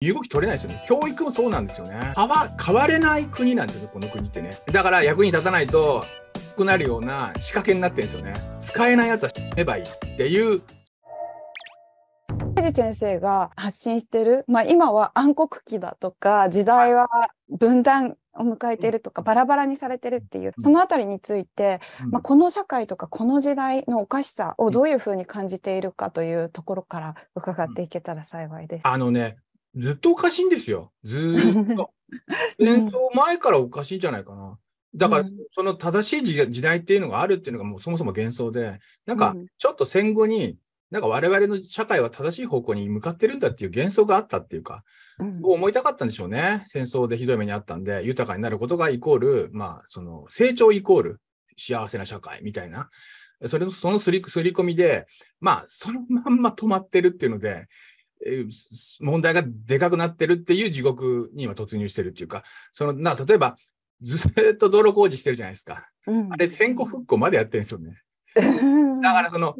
身動き取れないですよね。教育もそうなんですよね。変わ、変われない国なんですよね、この国ってね。だから役に立たないと、くなるような仕掛けになってるんですよね。使えないやつは死ねばいいっていう先生が発信してる、まあ、今は暗黒期だとか時代は分断を迎えてるとかバラバラにされてるっていうそのあたりについて、まあ、この社会とかこの時代のおかしさをどういうふうに感じているかというところから伺っていけたら幸いです。あのねずっとおかしいんですよ。ずっと。戦争前からおかしいんじゃないかな。だから、その正しい時代っていうのがあるっていうのがもうそもそも幻想で、なんかちょっと戦後に、なんか我々の社会は正しい方向に向かってるんだっていう幻想があったっていうか、そう思いたかったんでしょうね。戦争でひどい目にあったんで、豊かになることがイコール、まあ、その成長イコール幸せな社会みたいな、それのそのすり込みで、まあ、そのまんま止まってるっていうので、問題がでかくなってるっていう地獄に今突入してるっていうか、その、な、例えば、ずっと道路工事してるじゃないですか。うん、あれ、戦後復興までやってるんですよね。だから、その、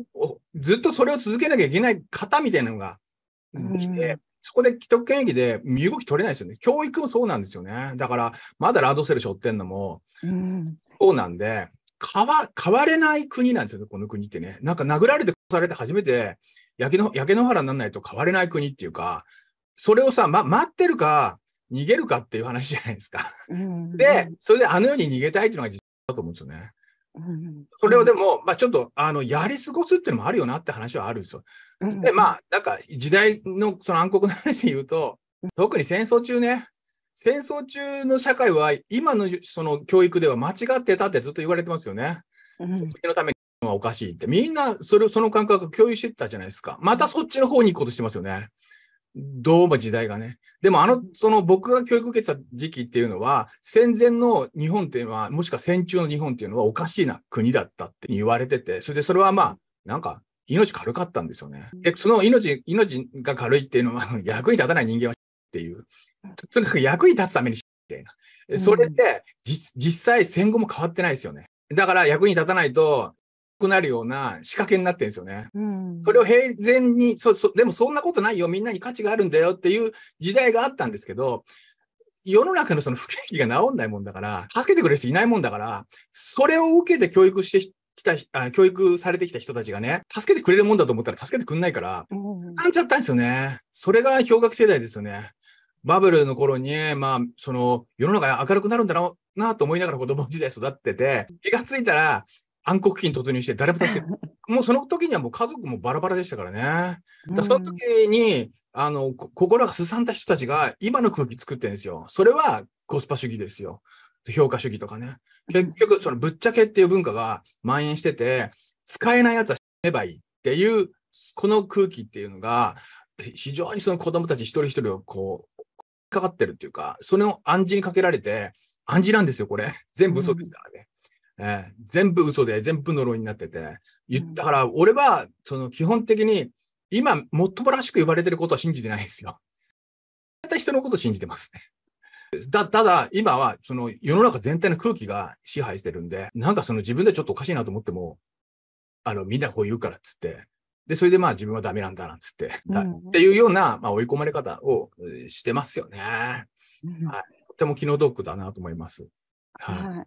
ずっとそれを続けなきゃいけない方みたいなのが来て、うん、そこで既得権益で身動き取れないですよね。教育もそうなんですよね。だから、まだランドセル背負ってんのも、そうなんで、変わ、変われない国なんですよね、この国ってね。なんか殴られて殺されて初めて、焼けの、焼け野原にならないと変われない国っていうか、それをさ、ま、待ってるか、逃げるかっていう話じゃないですか。で、それであの世に逃げたいっていうのが実だと思うんですよね。それをでも、まあ、ちょっとあのやり過ごすっていうのもあるよなって話はあるんですよ。でまあなんか時代のその暗黒の話で言うと特に戦争中ね戦争中の社会は今のその教育では間違ってたってずっと言われてますよね。うん、のためにはおかしいって。みんなそれその感覚共有してたじゃないですか。またそっちの方に行こうとしてますよね。どうも時代がね。でもあの、その僕が教育受けてた時期っていうのは、戦前の日本っていうのは、もしくは戦中の日本っていうのはおかしいな国だったって言われてて、それでそれはまあ、なんか命軽かったんですよね。で、その命、命が軽いっていうのは 役に立たない人間はっていう。とにかく役に立つためにしみたいな。それって、実際戦後も変わってないですよね。だから役に立たないと、くなるような仕掛けになってるんですよね。うん、それを平然にそそ、でもそんなことないよ、みんなに価値があるんだよっていう時代があったんですけど、世の中のその不景気が治んないもんだから、助けてくれる人いないもんだから、それを受けて教育して来た、あ教育されてきた人たちがね、助けてくれるもんだと思ったら助けてくんないから、感じちゃったんですよね。それが氷河期世代ですよね。バブルの頃に、まあ、その、世の中が明るくなるんだろうなと思いながら子供時代育ってて、気がついたら、暗黒期に突入して誰も助け もうその時にはもう家族もバラバラでしたからね。だその時に、あの、心がすさんだ人たちが今の空気作ってるんですよ。それはコスパ主義ですよ。評価主義とかね。結局、そのぶっちゃけっていう文化が蔓延してて、使えないやつは死ねばいいっていう、この空気っていうのが、非常にその子供たち一人一人をこう、かかってるっていうか、それを暗示にかけられて、暗示なんですよ、これ。全部嘘ですからね。えー、全部嘘で、全部呪いになってて。だから、俺は、その基本的に、今、もっともらしく言われてることは信じてないですよ。た人のこと信じてますね。だ、ただ、今は、その世の中全体の空気が支配してるんで、なんかその自分でちょっとおかしいなと思っても、あの、みんなこう言うからっつって、で、それでまあ自分はダメなんだなんつって、うん、っていうような、まあ、追い込まれ方をしてますよね。うん、はい。とても気の毒だなと思います。はい。はい